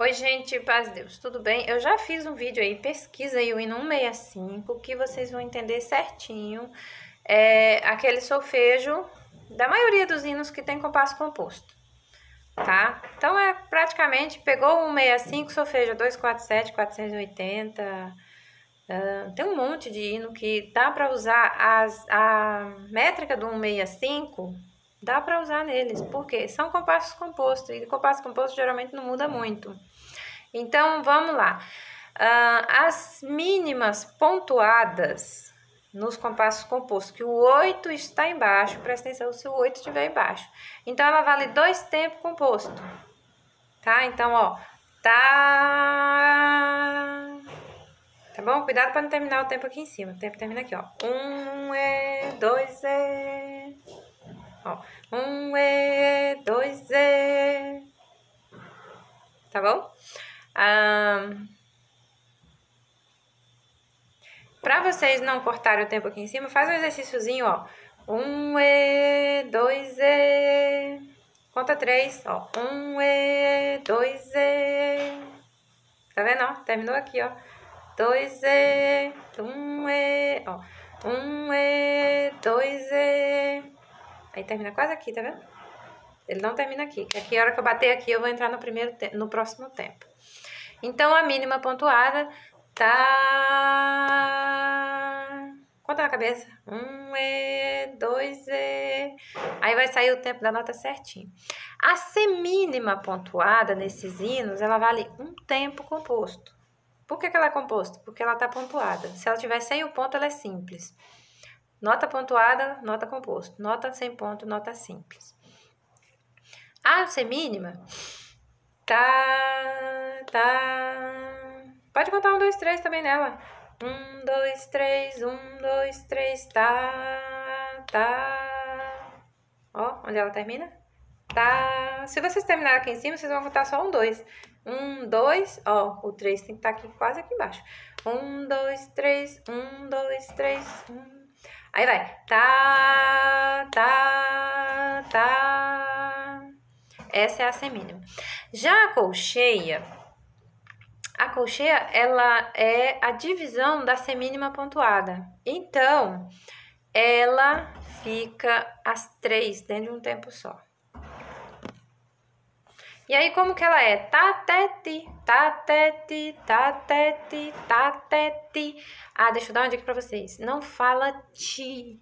Oi, gente, paz Deus, tudo bem? Eu já fiz um vídeo aí, pesquisa aí o hino 165, que vocês vão entender certinho é, aquele solfejo da maioria dos hinos que tem compasso composto, tá? Então, é praticamente, pegou o 165, solfejo 247, 480, uh, tem um monte de hino que dá para usar as, a métrica do 165 dá para usar neles, porque são compassos compostos e compasso composto geralmente não muda muito. Então vamos lá. Uh, as mínimas pontuadas nos compassos compostos, que o 8 está embaixo, presta atenção se o 8 estiver embaixo. Então ela vale dois tempos composto, tá? Então, ó, tá. Tá bom? Cuidado para não terminar o tempo aqui em cima. O tempo termina aqui, ó. Um, é, dois, é. Ó, um E, dois E. Tá bom? Ah, pra vocês não cortarem o tempo aqui em cima, faz um exercíciozinho, ó. Um E, dois E. Conta três, ó. Um E, dois E. Tá vendo, ó? Terminou aqui, ó. Dois E, um E, ó. Um E, dois E. Aí termina quase aqui, tá vendo? Ele não termina aqui, que aqui a hora que eu bater aqui eu vou entrar no, primeiro no próximo tempo. Então, a mínima pontuada tá... Conta é na cabeça. Um E, dois E... Aí vai sair o tempo da nota certinho. A semínima pontuada nesses hinos, ela vale um tempo composto. Por que, que ela é composta? Porque ela está pontuada. Se ela tiver sem o ponto, ela é simples. Nota pontuada, nota composto. Nota sem ponto, nota simples. A semínima tá, tá. Pode contar um, dois, três também nela. Um, dois, três, um, dois, três, tá, tá. Ó, onde ela termina? Tá. Se vocês terminarem aqui em cima, vocês vão contar só um, dois. Um, dois, ó, o três tem que estar tá aqui, quase aqui embaixo. Um, dois, três, um, dois, três, um, Aí vai. Tá, tá, tá. Essa é a semínima. Já a colcheia, a colcheia, ela é a divisão da semínima pontuada. Então, ela fica as três dentro de um tempo só. E aí, como que ela é? Tatete, tete, tatete, tete. Ah, deixa eu dar uma dica pra vocês. Não fala ti.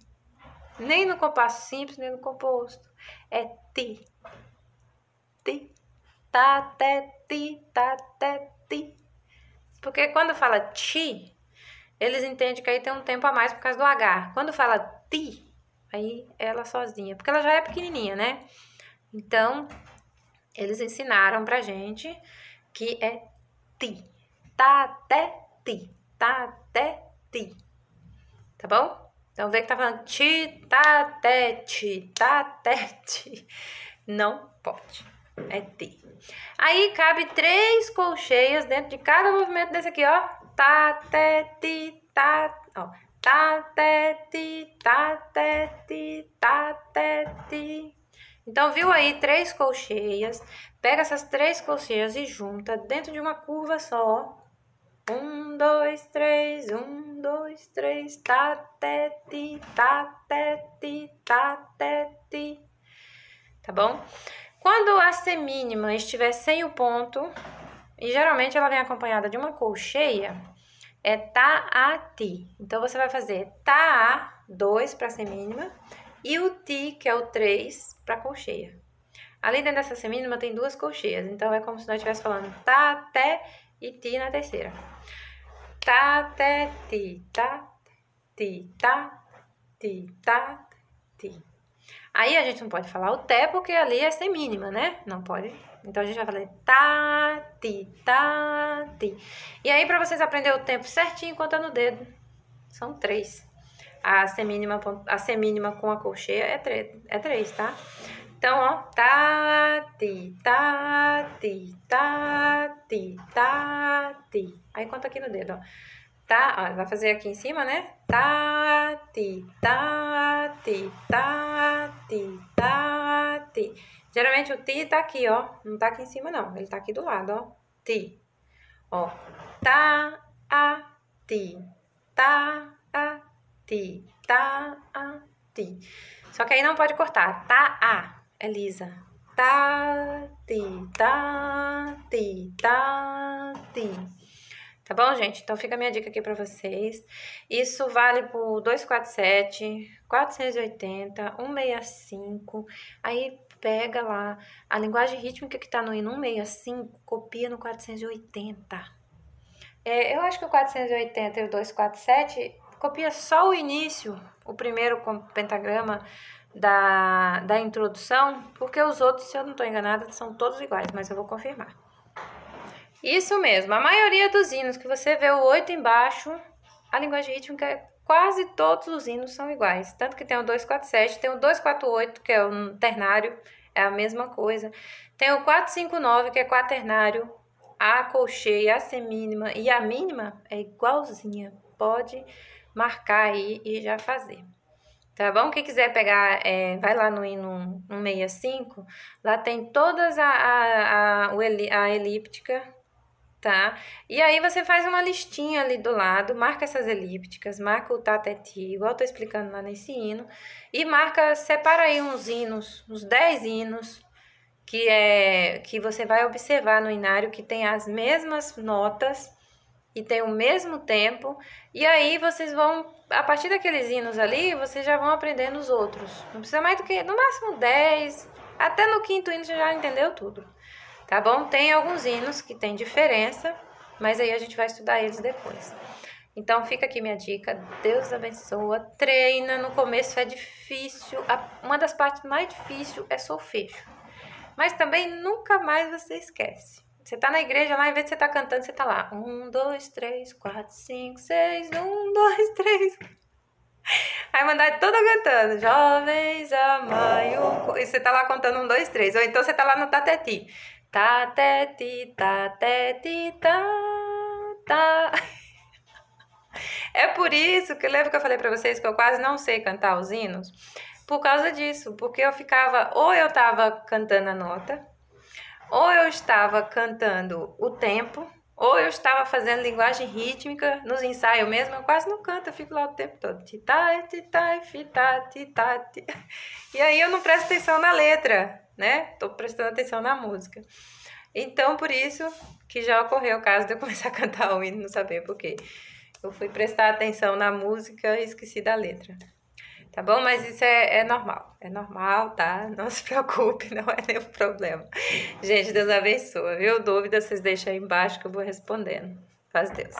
Nem no compasso simples, nem no composto. É ti. Ti. Tatete, tá, tete. Tá, Porque quando fala ti, eles entendem que aí tem um tempo a mais por causa do H. Quando fala ti, aí ela sozinha. Porque ela já é pequenininha, né? Então, eles ensinaram pra gente que é ti. Tá até ti. Tá até ti. Tá bom? Então vê que tá falando ti, tá até ti, tá até ti. Não pode. É ti. Aí cabe três colcheias dentro de cada movimento desse aqui, ó. Tá até ti, tá, ó. Tá até ti, tá até ti, tá até ti. Então, viu aí três colcheias, pega essas três colcheias e junta dentro de uma curva só. Um, dois, três, um, dois, três, tá, tete, tá, tete, tá, tete. Tá bom? Quando a semínima estiver sem o ponto, e geralmente ela vem acompanhada de uma colcheia, é ta-ti. Tá, então, você vai fazer ta, tá, dois para a semínima, e o ti, que é o 3, para colcheia. Além da nessa semínima, tem duas colcheias, então é como se nós estivéssemos falando tá, até e ti na terceira. Tá, até, ti, tá, ti, tá, ti, tá, ti. Aí a gente não pode falar o té porque ali é semínima, né? Não pode. Então a gente vai falar tá, ti, tá, ti. E aí para vocês aprenderem o tempo certinho, conta no dedo. São três. A semínima, a C com a colcheia é 3, é tá? Então, ó, tá, ti, tá, ti, tá, ti, tá, ti. Aí conta aqui no dedo, ó. Tá, ó, vai fazer aqui em cima, né? Tá, ti, tá, ti, tá, ti, tá, ti. Geralmente o ti tá aqui, ó. Não tá aqui em cima, não. Ele tá aqui do lado, ó. Ti. Ó, tá, a, ti, tá, ti, tá, a, ti. Só que aí não pode cortar, tá, a, é lisa. Tá, ti, tá, ti, tá, ti. Tá bom, gente? Então fica a minha dica aqui para vocês. Isso vale por 247, 480, 165. Aí pega lá a linguagem rítmica que tá no 165, copia no 480. É, eu acho que o 480 e o 247 copia só o início, o primeiro pentagrama da, da introdução, porque os outros, se eu não estou enganada, são todos iguais, mas eu vou confirmar. Isso mesmo, a maioria dos hinos que você vê o oito embaixo, a linguagem rítmica, é quase todos os hinos são iguais. Tanto que tem o 247, tem o 248, que é o ternário, é a mesma coisa. Tem o 459, que é quaternário, a colcheia, a semínima e a mínima é igualzinha. Pode marcar aí e já fazer. Tá bom? Quem quiser pegar, é, vai lá no hino 165, lá tem todas a, a, a, a elíptica, tá? E aí você faz uma listinha ali do lado, marca essas elípticas, marca o tateti, igual eu tô explicando lá nesse hino, e marca, separa aí uns hinos, uns 10 hinos, que é que você vai observar no inário que tem as mesmas notas e tem o mesmo tempo. E aí vocês vão, a partir daqueles hinos ali, vocês já vão aprendendo os outros. Não precisa mais do que, no máximo 10, até no quinto hino você já entendeu tudo. Tá bom? Tem alguns hinos que tem diferença, mas aí a gente vai estudar eles depois. Então fica aqui minha dica. Deus abençoa. Treina. No começo é difícil. Uma das partes mais difíceis é solfejo. Mas também nunca mais você esquece. Você tá na igreja lá, em vez de você tá cantando, você tá lá. Um, dois, três, quatro, cinco, seis. Um, dois, três. Aí mandar toda cantando. Jovens, amai o... E você tá lá contando um, dois, três. Ou então você tá lá no tateti. Tateti, tateti, tá, tá. É por isso que lembro que eu falei para vocês que eu quase não sei cantar os hinos? Por causa disso, porque eu ficava, ou eu tava cantando a nota, ou eu estava cantando o tempo, ou eu estava fazendo linguagem rítmica nos ensaios mesmo, eu quase não canto, eu fico lá o tempo todo. Titai, titai, fita, titati. E aí eu não presto atenção na letra, né? estou prestando atenção na música. Então, por isso que já ocorreu o caso de eu começar a cantar o hino, não saber por quê. Eu fui prestar atenção na música e esqueci da letra tá bom? Mas isso é, é normal, é normal, tá? Não se preocupe, não é nenhum problema. Gente, Deus abençoe, viu? Dúvidas vocês deixam aí embaixo que eu vou respondendo. Faz Deus.